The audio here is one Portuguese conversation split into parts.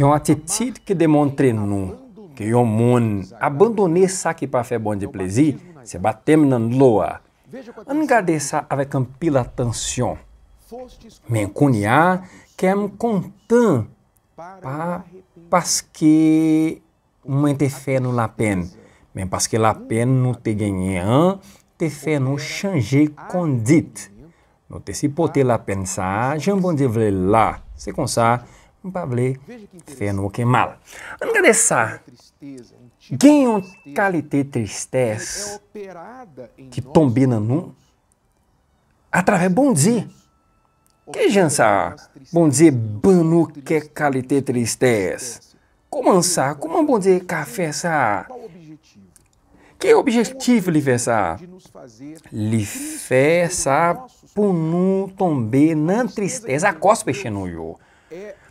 Yon atitit ki demontre nou ki yon moun abandone sa ki pa fe bon di plezi se batem nan loa. An gade sa avek an pil atensyon. Men koun ya kem kontan pa paske mwen te feno la pen. Men paske la pen nou te genye an te feno chanje kondit. Nou te si pote la pen sa jan bon di vle la. Se kon sa Pavle Feno Kemala. Agradecer. Tipo Ganham qualité tristesse que tombina num através bom dia. Que jansa bom dia banu que qualité tristesse. Começar, como bom dia café sa. Que objetivo lhe fez sa? Lhe fez sa por não tomber na tristeza, a cospe chenuio.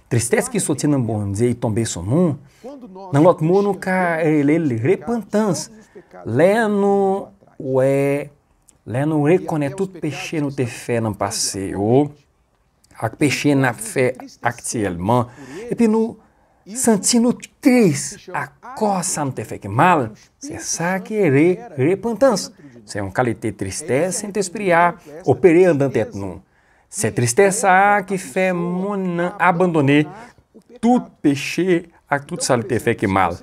Tristeza Tristeți că soținem bonzei tombe sonum, në lotë mu nuk ka le repentans, le nu e, le nu recone tut peșe nu te fe não paseu, ac peixe na fé actuellement, e pe nu sentindo três a coisa não te fez mal, se saque re repentance. Se é um calité tristeza sem te espiar, operei andante num se tristeza que fait mon abandonner tout péché à toute saleté fait que mal.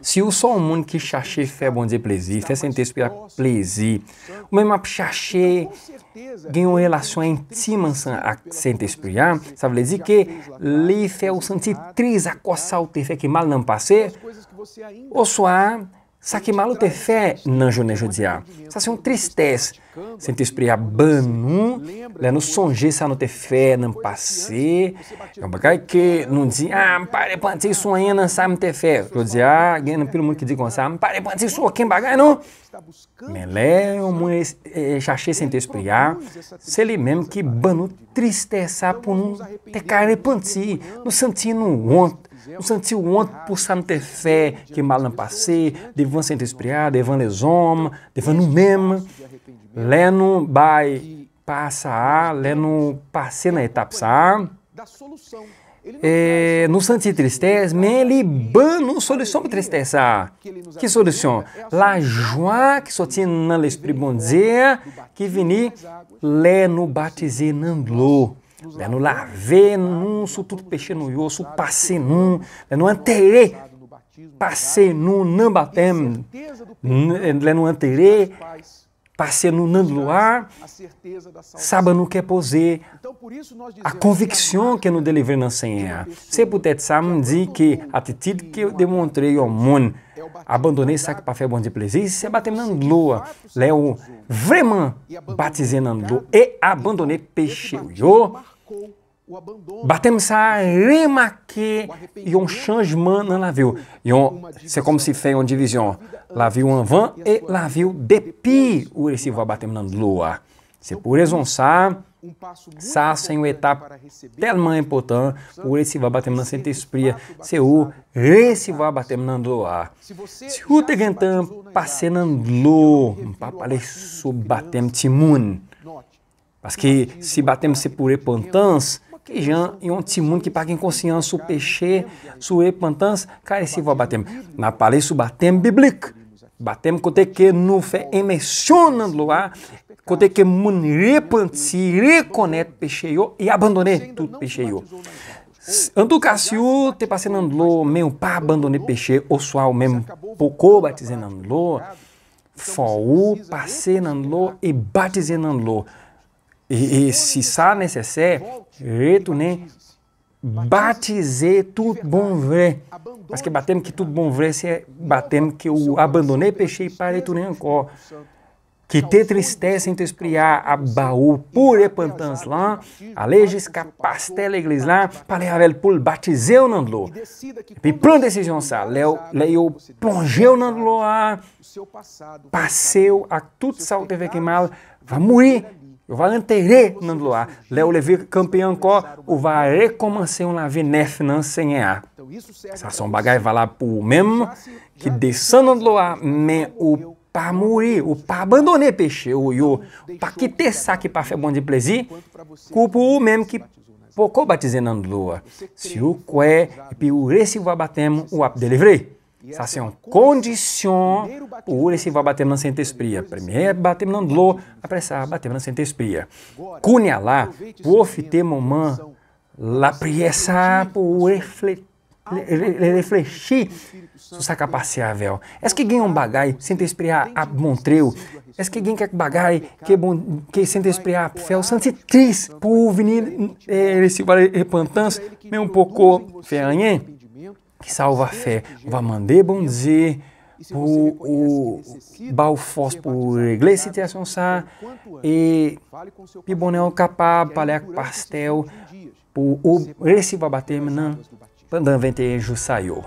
Se eu sou um mundo que chache fé bom de plaisir, fé sem ter para plaisir, o mesmo chache ganhou relação íntima a sem ter sabe dizer que lhe fé o sentir triste a coçar o te fé que mal não passe, ou soar sa che malutefè nan jounen jodia. Sa se yon tristès. Sen te espri a ban nou, le nou sonje sa nou te fè nan pase, yon bagay ke nou di, ah, mpare panti sou an nan sa mte fè. Jodia, gen nan pil moun ki di kon sa, mpare panti sou aken bagay nou. Men le, yon moun e chache sen te espri a, se li menm ki ban nou tristè sa pou nou te kare panti, nou senti nou want, Nous sentions honte pour ça nous te fait que mal não passé, devant Saint-Esprit, devant les hommes, devant nous-mêmes. Là, nous, bail, passa, là, nous, passer na étape ça. É, não senti tristeza, mas ele não solução para tristeza. Que solução? La joie que só tinha na l'esprit bon que vini lé no batizé nandlo. Né? no laver num sutur peche no yosu passenum, né? no anterê passenum nambatem, no é, né, anterê passenum nanduar, sabanu que é poser, então, a convicção que no deliver não sem erra. Se puder sam diz que é a atitude que eu demonstrei ao mundo, abandonei saco para fé bom de plezis, se batem na lua, leu vraiment batizei na lua e abandonei então, peixe, eu Batem sa e então, um chanjman na la e um se kom si fe yon divizyon. La viw van e lá viu depi o resivo a batem nan loa. Se por rezon sa, sa sem o etapa telman importante o resivo a batem nan sent espri. Se o resivo a batem nan loa. Se o te gen tan pase nan lo, papalé pale batem mas que se batemos se por repentance, que já e um testemunho que paga em consciência o peixe, sua repentance, cara, se vou batemos. Na palestra batemos bíblico. Batemos quanto é que não fé emocionando lá, quanto é que mun repente reconhece peixe e abandone tudo peixe. Anto Cassio te passando andlo, meu pá abandone peixe, ou sual mesmo pouco batizando andlo, fou passando andlo e batizando andlo e, se ça nécessaire, reto, né? batizei tudo bom ver, Mas que batemos que tudo bom ver se é batemos que eu abandonei, e para tudo nem Que te tristeza em te espiar a baú por epantans lá, aleges capasté igreja lá, palé avec pour batizei o nandlo. E pronto decisão sa leu léo léo plongeu o nandlo a, passeu a tudo teve que mal, vai morrer eu vá anterê nanduá. Léo levi campeão có, o vá recomancer um lavi nef nan Essa Sasson bagai vai lá pro mesmo que descendo nanduá, me o para morrer, o para abandonar peixe, ou yo, para que ter saque para fazer bom de prazer, culpa o mesmo que pouco batizando lua. Se o é, e piure se vai abatemo, o ap delivrei. Sasem condição por esse vai bater na Santa Espria. Primeiro é bater na dlo, apressar bater na Santa Espria. Cunha lá, pofite mamã, la priessa por refletir sua capacidade. É que ganha é um bagai, Santa Espria a Montreu. É que ganha que bagai, que bom, que Santa Espria fel Santa Tris, por venir, ele se vale repentance, meio um pouco feanhé que salva a fé. Vamandê, bom dia. O, o Balfós por Iglesia Internacional Sá e Pibonel Capá, Paleco Pastel, o Recife Abatemna, Pandan Ventejo saiu.